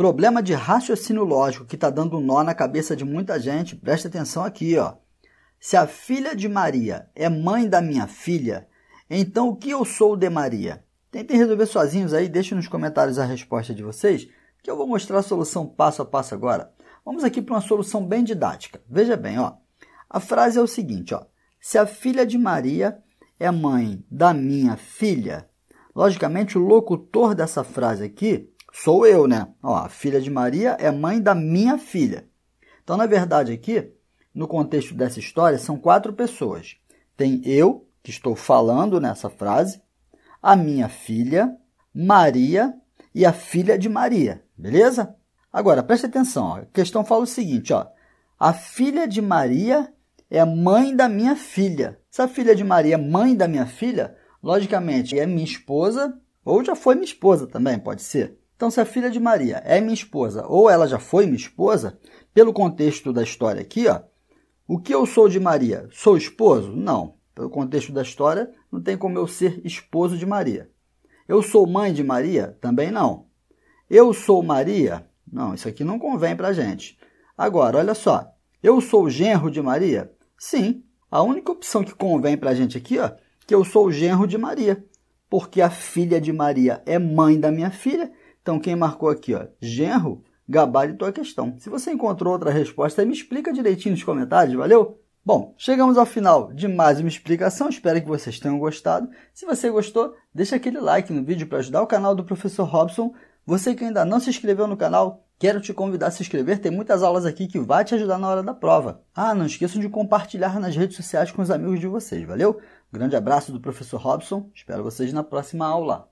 Problema de raciocínio lógico que está dando um nó na cabeça de muita gente, presta atenção aqui, ó. Se a filha de Maria é mãe da minha filha, então o que eu sou de Maria? Tentem resolver sozinhos aí, deixem nos comentários a resposta de vocês, que eu vou mostrar a solução passo a passo agora. Vamos aqui para uma solução bem didática. Veja bem, ó. A frase é o seguinte, ó. Se a filha de Maria é mãe da minha filha, logicamente o locutor dessa frase aqui sou eu, né? Ó, a filha de Maria é mãe da minha filha. Então, na verdade, aqui, no contexto dessa história, são quatro pessoas. Tem eu, que estou falando nessa frase, a minha filha, Maria e a filha de Maria, beleza? Agora, preste atenção, ó. a questão fala o seguinte, ó. A filha de Maria é mãe da minha filha. Se a filha de Maria é mãe da minha filha, logicamente é minha esposa ou já foi minha esposa também, pode ser. Então, se a filha de Maria é minha esposa ou ela já foi minha esposa, pelo contexto da história aqui, ó, o que eu sou de Maria? Sou esposo? Não. Pelo contexto da história, não tem como eu ser esposo de Maria. Eu sou mãe de Maria? Também não. Eu sou Maria? Não, isso aqui não convém para gente. Agora, olha só. Eu sou genro de Maria? Sim. A única opção que convém para gente aqui, ó, que eu sou genro de Maria. Porque a filha de Maria é mãe da minha filha então, quem marcou aqui, ó, genro, gabaritou a questão. Se você encontrou outra resposta, me explica direitinho nos comentários, valeu? Bom, chegamos ao final de mais uma explicação, espero que vocês tenham gostado. Se você gostou, deixa aquele like no vídeo para ajudar o canal do Professor Robson. Você que ainda não se inscreveu no canal, quero te convidar a se inscrever, tem muitas aulas aqui que vai te ajudar na hora da prova. Ah, não esqueçam de compartilhar nas redes sociais com os amigos de vocês, valeu? grande abraço do Professor Robson, espero vocês na próxima aula.